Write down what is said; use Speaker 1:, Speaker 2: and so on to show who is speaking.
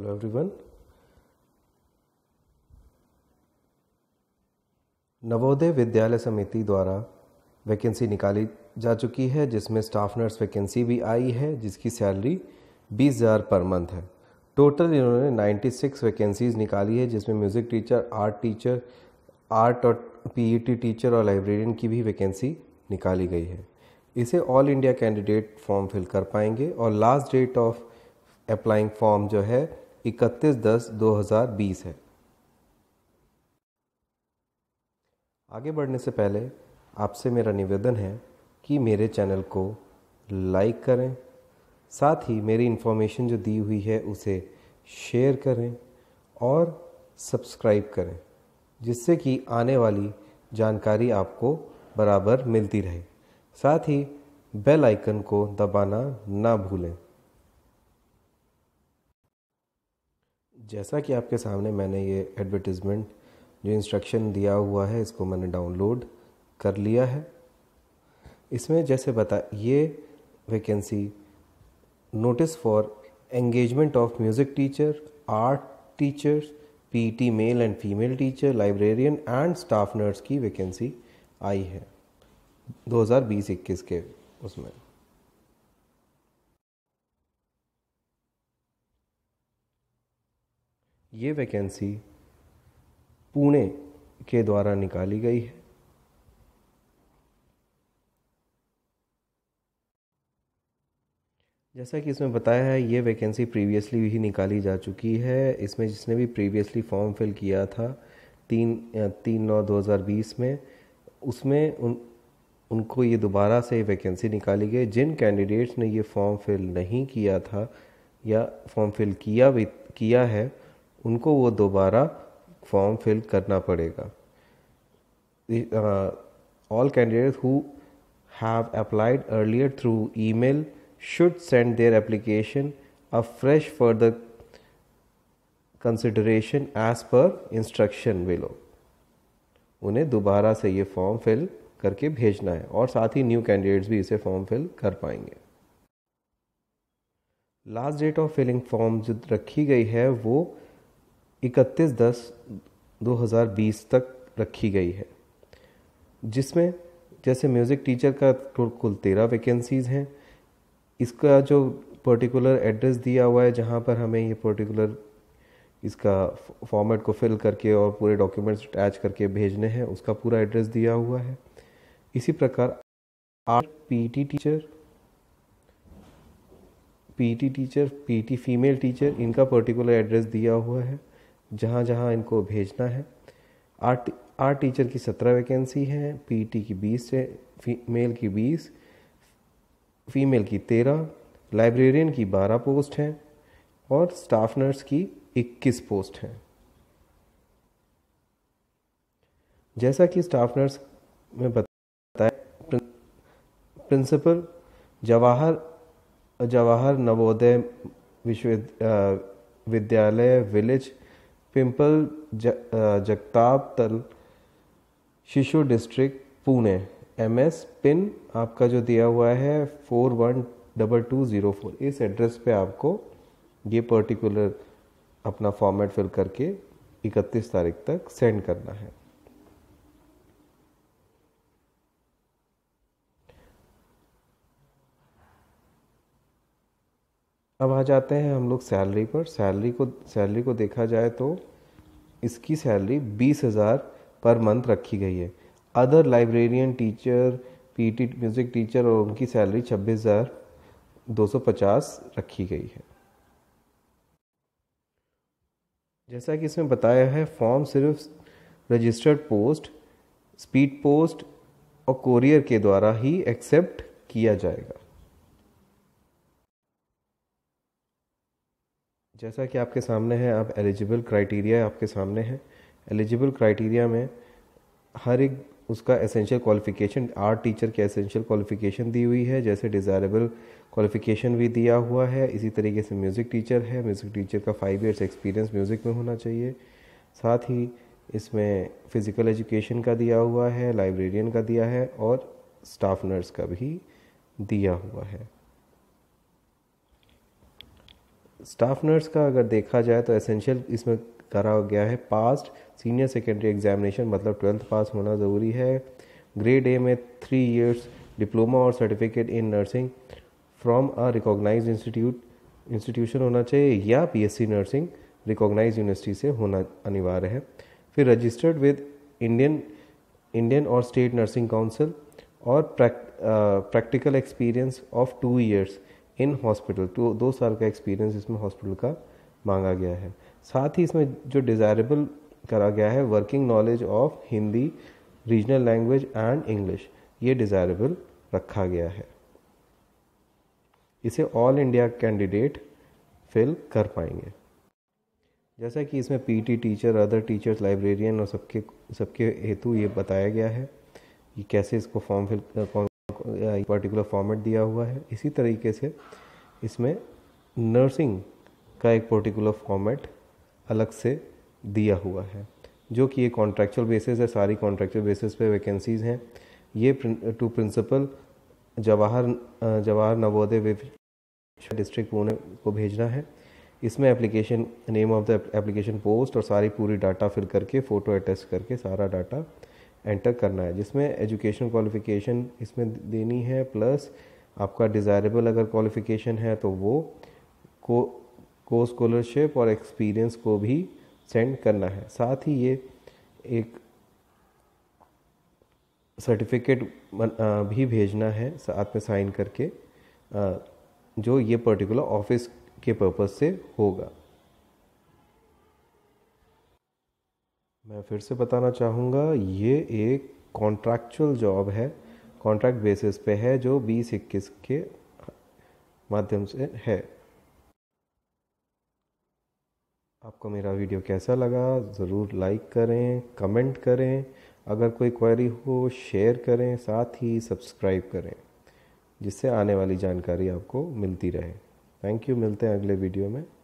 Speaker 1: hello everyone Navodaya विद्यालय समिति द्वारा वैकेंसी निकाली जा चुकी है जिसमें स्टाफ नर्स वैकेंसी भी आई है जिसकी सैलरी बीस हज़ार पर मंथ है टोटल इन्होंने 96 वैकेंसीज़ निकाली है जिसमें music teacher art teacher art और पीईटी e टीचर और लाइब्रेरियन की भी वैकेंसी निकाली गई है इसे all India candidate form fill कर पाएंगे और last date of applying form जो है इकतीस दस दो हज़ार बीस है आगे बढ़ने से पहले आपसे मेरा निवेदन है कि मेरे चैनल को लाइक करें साथ ही मेरी इन्फॉर्मेशन जो दी हुई है उसे शेयर करें और सब्सक्राइब करें जिससे कि आने वाली जानकारी आपको बराबर मिलती रहे साथ ही बेल आइकन को दबाना ना भूलें जैसा कि आपके सामने मैंने ये एडवर्टिज़मेंट जो इंस्ट्रक्शन दिया हुआ है इसको मैंने डाउनलोड कर लिया है इसमें जैसे बता ये vacancy notice for engagement of music teacher art teacher PT male and female teacher librarian and staff nurse की वैकेंसी आई है 2020-21 के उसमें ये वैकेंसी पुणे के द्वारा निकाली गई है जैसा कि इसमें बताया है ये वैकेंसी प्रीवियसली ही निकाली जा चुकी है इसमें जिसने भी प्रीवियसली फॉर्म फिल किया था तीन तीन नौ दो हज़ार बीस में उसमें उन उनको ये दोबारा से वैकेंसी निकाली गई जिन कैंडिडेट्स ने ये फॉर्म फिल नहीं किया था या फॉर्म फिल किया भी किया है उनको वो दोबारा फॉर्म फिल करना पड़ेगा all candidate who have applied earlier through email should send their application a fresh further consideration as per instruction below उन्हें दोबारा से ये फॉर्म फिल करके भेजना है और साथ ही न्यू कैंडिडेट्स भी इसे फॉर्म फिल कर पाएंगे last date of filling form जो रखी गई है वो इकतीस दस 2020 तक रखी गई है जिसमें जैसे म्यूज़िक टीचर का कुल तेरह वैकेंसीज़ हैं इसका जो पर्टिकुलर एड्रेस दिया हुआ है जहाँ पर हमें ये पर्टिकुलर इसका फॉर्मेट को फिल करके और पूरे डॉक्यूमेंट्स अटैच करके भेजने हैं उसका पूरा एड्रेस दिया हुआ है इसी प्रकार art PT teacher PT teacher PT female teacher इनका पर्टिकुलर एड्रेस दिया हुआ है जहाँ जहाँ इनको भेजना है आर्ट आर्ट टीचर की सत्रह वैकेंसी है पीटी की बीस मेल की बीस फीमेल की तेरह लाइब्रेरियन की बारह पोस्ट हैं और स्टाफ नर्स की इक्कीस पोस्ट हैं जैसा कि स्टाफ नर्स में बताया प्रिंसिपल जवाहर जवाहर नवोदय विश्वविद्यालय विलेज पिंपल ज, जगताप तल शिशु district Pune M S pin आपका जो दिया हुआ है four one double two zero four इस एड्रेस पे आपको ये पर्टिकुलर अपना फॉर्मेट फिल करके इकतीस तारीख तक सेंड करना है अब आ जाते हैं हम लोग सैलरी पर सैलरी को सैलरी को देखा जाए तो इसकी सैलरी बीस हज़ार पर मंथ रखी गई है other librarian teacher PT music teacher और उनकी सैलरी छब्बीस हज़ार दो सौ पचास रखी गई है जैसा कि इसमें बताया है फॉर्म सिर्फ रजिस्टर्ड पोस्ट स्पीड पोस्ट और कोरियर के द्वारा ही एक्सेप्ट किया जाएगा जैसा कि आपके सामने है आप एलिजिबल क्राइटेरिया आपके सामने है एलिजिबल क्राइटेरिया में हर एक उसका एसेंशियल क्वालिफ़िकेशन आर्ट टीचर की एसेंशियल क्वालिफ़िकेशन दी हुई है जैसे डिज़ायरेबल क्वालिफ़िकेशन भी दिया हुआ है इसी तरीके से म्यूज़िक टीचर है म्यूज़िक टीचर का फाइव ईयर्स एक्सपीरियंस म्यूज़िक में होना चाहिए साथ ही इसमें फ़िज़िकल एजुकेशन का दिया हुआ है लाइब्रेरियन का दिया है और स्टाफ नर्स का भी दिया हुआ है स्टाफ नर्स का अगर देखा जाए तो एसेंशियल इसमें करा गया है पास्ट सीनियर सेकेंडरी एग्जामिनेशन मतलब ट्वेल्थ पास होना ज़रूरी है ग्रेड ए में थ्री इयर्स डिप्लोमा और certificate in nursing from a recognize institute institution होना चाहिए या पीएससी नर्सिंग रिकॉग्नाइज यूनिवर्सिटी से होना अनिवार्य है फिर रजिस्टर्ड विद इंडियन इंडियन और स्टेट नर्सिंग काउंसिल और practical experience of two years in hospital तो दो साल का एक्सपीरियंस इसमें हॉस्पिटल का मांगा गया है साथ ही इसमें जो डिज़ायरेबल करा गया है working knowledge of Hindi regional language and English ये डिज़ायरेबल रखा गया है इसे ऑल इंडिया कैंडिडेट फिल कर पाएंगे जैसा कि इसमें PT teacher other teachers librarian और सबके सबके हेतु ये बताया गया है कि कैसे इसको फॉर्म फिल कौन पर्टिकुलर फॉर्मेट दिया हुआ है इसी तरीके से इसमें नर्सिंग का एक पर्टिकुलर फॉर्मेट अलग से दिया हुआ है जो कि ये कॉन्ट्रेक्चुअल बेसिस है सारी कॉन्ट्रेक्चुअल बेसिस पे वैकेंसीज़ हैं ये to principal Jawahar Jawahar Navodaya district Pune को भेजना है इसमें application name of the application post और सारी पूरी डाटा फिल करके फ़ोटो अटेस्ट करके सारा डाटा एंटर करना है जिसमें एजुकेशन क्वालिफ़िकेशन इसमें देनी है प्लस आपका डिज़ायरेबल अगर क्वालिफ़िकेशन है तो वो को को स्कॉलरशिप और एक्सपीरियंस को भी सेंड करना है साथ ही ये एक सर्टिफिकेट भी भेजना है साथ में साइन करके जो ये पर्टिकुलर ऑफिस के पर्पज़ से होगा मैं फिर से बताना चाहूँगा ये एक कॉन्ट्रैक्चुअल जॉब है कॉन्ट्रैक्ट बेसिस पे है जो बीस इक्कीस के माध्यम से है आपको मेरा वीडियो कैसा लगा ज़रूर लाइक करें कमेंट करें अगर कोई क्वेरी हो शेयर करें साथ ही सब्सक्राइब करें जिससे आने वाली जानकारी आपको मिलती रहे थैंक यू मिलते हैं अगले वीडियो में